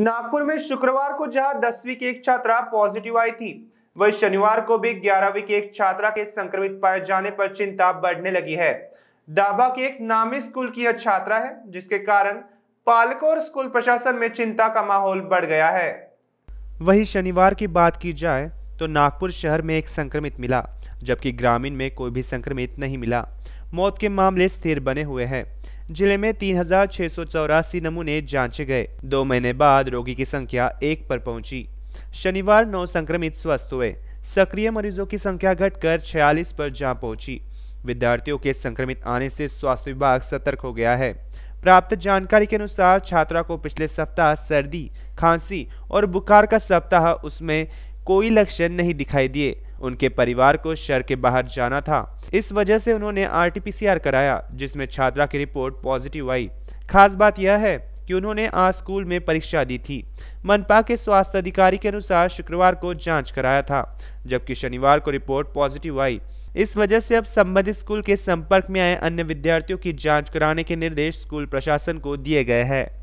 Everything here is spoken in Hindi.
नागपुर में शुक्रवार को जहां दसवीं की एक छात्रा पॉजिटिव आई थी वही शनिवार को भी ग्यारहवीं की एक छात्रा के संक्रमित पाए जाने पर चिंता बढ़ने लगी है दाबा के एक नामी स्कूल की यह छात्रा है जिसके कारण पालकों और स्कूल प्रशासन में चिंता का माहौल बढ़ गया है वही शनिवार की बात की जाए तो नागपुर शहर में एक संक्रमित मिला जबकि ग्रामीण में कोई भी संक्रमित नहीं मिला मौत के मामले स्थिर बने हुए हैं जिले में तीन नमूने जांचे गए दो महीने बाद रोगी की संख्या एक पर पहुंची शनिवार नौ संक्रमित स्वस्थ हुए सक्रिय मरीजों की संख्या घटकर 46 पर जा पहुंची विद्यार्थियों के संक्रमित आने से स्वास्थ्य विभाग सतर्क हो गया है प्राप्त जानकारी के अनुसार छात्रा को पिछले सप्ताह सर्दी खांसी और बुखार का सप्ताह उसमें कोई लक्षण नहीं दिखाई दिए उनके परिवार को शहर के बाहर जाना था इस वजह से उन्होंने आरटीपीसीआर कराया जिसमें छात्रा की रिपोर्ट पॉजिटिव आई खास बात यह है कि उन्होंने आज स्कूल में परीक्षा दी थी मनपा के स्वास्थ्य अधिकारी के अनुसार शुक्रवार को जांच कराया था जबकि शनिवार को रिपोर्ट पॉजिटिव आई इस वजह से अब संबंधित स्कूल के संपर्क में आए अन्य विद्यार्थियों की जांच कराने के निर्देश स्कूल प्रशासन को दिए गए हैं